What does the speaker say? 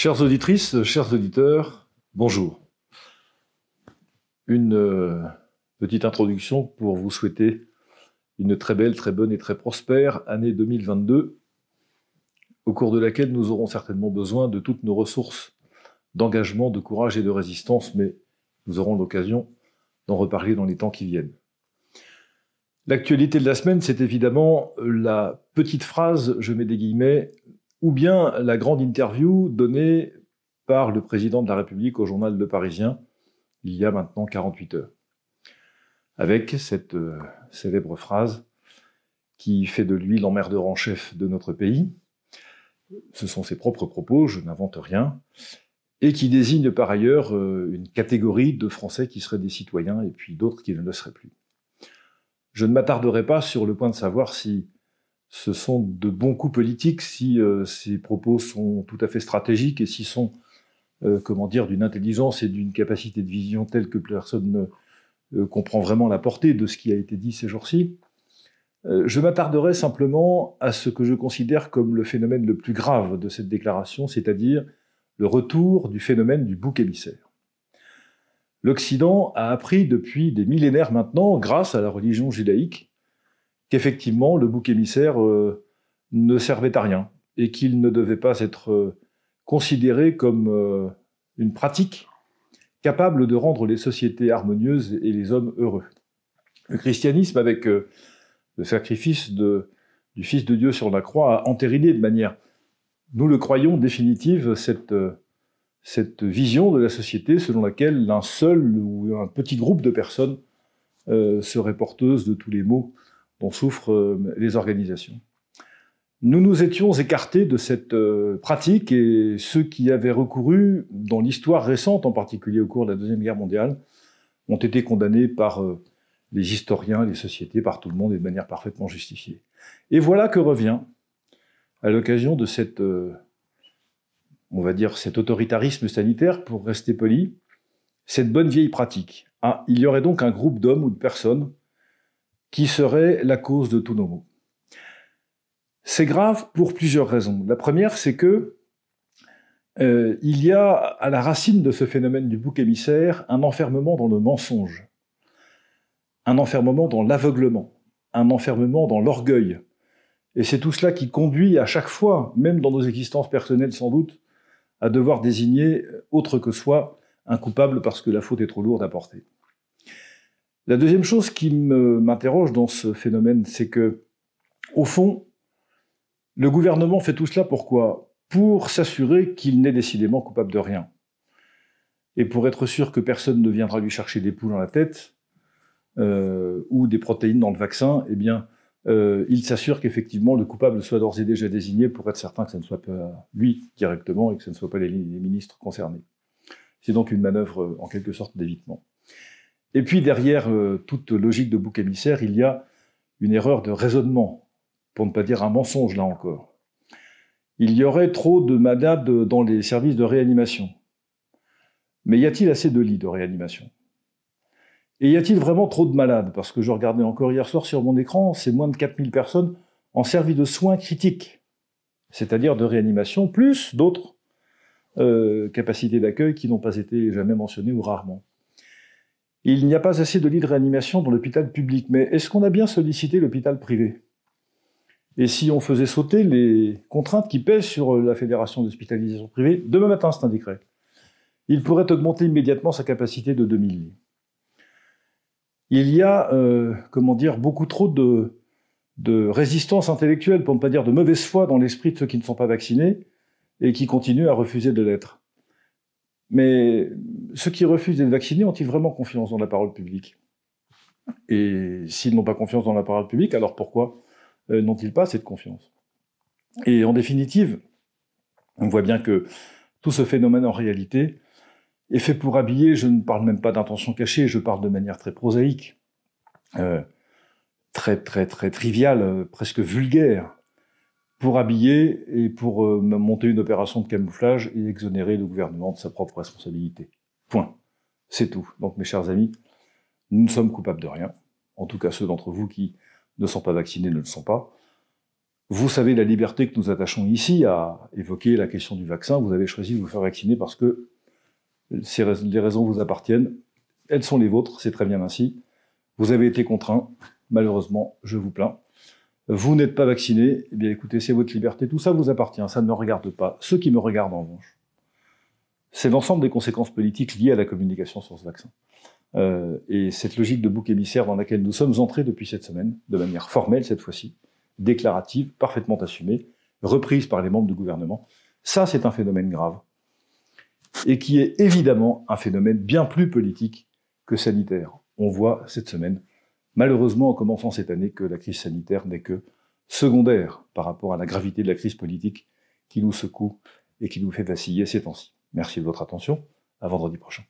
Chères auditrices, chers auditeurs, bonjour. Une euh, petite introduction pour vous souhaiter une très belle, très bonne et très prospère année 2022, au cours de laquelle nous aurons certainement besoin de toutes nos ressources d'engagement, de courage et de résistance, mais nous aurons l'occasion d'en reparler dans les temps qui viennent. L'actualité de la semaine, c'est évidemment la petite phrase, je mets des guillemets, ou bien la grande interview donnée par le président de la République au journal Le Parisien il y a maintenant 48 heures, avec cette euh, célèbre phrase qui fait de lui l'emmerdeur en chef de notre pays. Ce sont ses propres propos, je n'invente rien, et qui désigne par ailleurs euh, une catégorie de Français qui seraient des citoyens et puis d'autres qui ne le seraient plus. Je ne m'attarderai pas sur le point de savoir si ce sont de bons coups politiques si euh, ces propos sont tout à fait stratégiques et s'ils sont, euh, comment dire, d'une intelligence et d'une capacité de vision telle que personne ne euh, comprend vraiment la portée de ce qui a été dit ces jours-ci. je m'attarderai simplement à ce que je considère comme le phénomène le plus grave de cette déclaration, c'est-à-dire le retour du phénomène du bouc émissaire. L'Occident a appris depuis des millénaires maintenant, grâce à la religion judaïque, qu'effectivement, le bouc émissaire euh, ne servait à rien et qu'il ne devait pas être euh, considéré comme euh, une pratique capable de rendre les sociétés harmonieuses et les hommes heureux. Le christianisme, avec le sacrifice du Fils de Dieu sur la croix, a entériné de manière, nous le croyons, définitive cette vision de la société selon laquelle un seul ou un petit groupe de personnes serait porteuse de tous les maux dont souffrent euh, les organisations. Nous nous étions écartés de cette euh, pratique et ceux qui avaient recouru, dans l'histoire récente en particulier au cours de la Deuxième Guerre mondiale, ont été condamnés par euh, les historiens, les sociétés, par tout le monde et de manière parfaitement justifiée. Et voilà que revient, à l'occasion de cette, on va dire, cet autoritarisme sanitaire, pour rester poli, cette bonne vieille pratique. Ah, il y aurait donc un groupe d'hommes ou de personnes qui serait la cause de tous nos maux. C'est grave pour plusieurs raisons. La première, c'est que euh, il y a à la racine de ce phénomène du bouc émissaire un enfermement dans le mensonge, un enfermement dans l'aveuglement, un enfermement dans l'orgueil. Et c'est tout cela qui conduit à chaque fois, même dans nos existences personnelles sans doute, à devoir désigner autre que soi un coupable parce que la faute est trop lourde à porter. La deuxième chose qui m'interroge dans ce phénomène, c'est que, au fond, le gouvernement fait tout cela pourquoi Pour s'assurer qu'il n'est décidément coupable de rien. Et pour être sûr que personne ne viendra lui chercher des poules dans la tête euh, ou des protéines dans le vaccin, eh bien, euh, il s'assure qu'effectivement le coupable soit d'ores et déjà désigné pour être certain que ce ne soit pas lui directement et que ce ne soit pas les ministres concernés. C'est donc une manœuvre en quelque sorte d'évitement. Et puis derrière euh, toute logique de bouc émissaire, il y a une erreur de raisonnement, pour ne pas dire un mensonge là encore. Il y aurait trop de malades dans les services de réanimation. Mais y a-t-il assez de lits de réanimation Et y a-t-il vraiment trop de malades Parce que je regardais encore hier soir sur mon écran, c'est moins de 4000 personnes en service de soins critiques, c'est-à-dire de réanimation, plus d'autres euh, capacités d'accueil qui n'ont pas été jamais mentionnées ou rarement il n'y a pas assez de lits de réanimation dans l'hôpital public, mais est-ce qu'on a bien sollicité l'hôpital privé Et si on faisait sauter les contraintes qui pèsent sur la Fédération d'hospitalisation privée, demain matin, c'est un il pourrait augmenter immédiatement sa capacité de 2000 lits. Il y a, euh, comment dire, beaucoup trop de, de résistance intellectuelle, pour ne pas dire de mauvaise foi dans l'esprit de ceux qui ne sont pas vaccinés et qui continuent à refuser de l'être. Mais ceux qui refusent d'être vaccinés ont-ils vraiment confiance dans la parole publique Et s'ils n'ont pas confiance dans la parole publique, alors pourquoi euh, n'ont-ils pas cette confiance Et en définitive, on voit bien que tout ce phénomène en réalité est fait pour habiller, je ne parle même pas d'intention cachée, je parle de manière très prosaïque, euh, très très très triviale, euh, presque vulgaire, pour habiller et pour monter une opération de camouflage et exonérer le gouvernement de sa propre responsabilité. Point. C'est tout. Donc, mes chers amis, nous ne sommes coupables de rien. En tout cas, ceux d'entre vous qui ne sont pas vaccinés ne le sont pas. Vous savez la liberté que nous attachons ici à évoquer la question du vaccin. Vous avez choisi de vous faire vacciner parce que les raisons vous appartiennent. Elles sont les vôtres, c'est très bien ainsi. Vous avez été contraint. Malheureusement, je vous plains. Vous n'êtes pas vacciné. Eh bien, écoutez, c'est votre liberté. Tout ça vous appartient. Ça ne me regarde pas. Ceux qui me regardent, en revanche, c'est l'ensemble des conséquences politiques liées à la communication sur ce vaccin. Euh, et cette logique de bouc émissaire dans laquelle nous sommes entrés depuis cette semaine, de manière formelle cette fois-ci, déclarative, parfaitement assumée, reprise par les membres du gouvernement, ça c'est un phénomène grave. Et qui est évidemment un phénomène bien plus politique que sanitaire. On voit cette semaine, malheureusement en commençant cette année, que la crise sanitaire n'est que secondaire par rapport à la gravité de la crise politique qui nous secoue et qui nous fait vaciller ces temps-ci. Merci de votre attention. À vendredi prochain.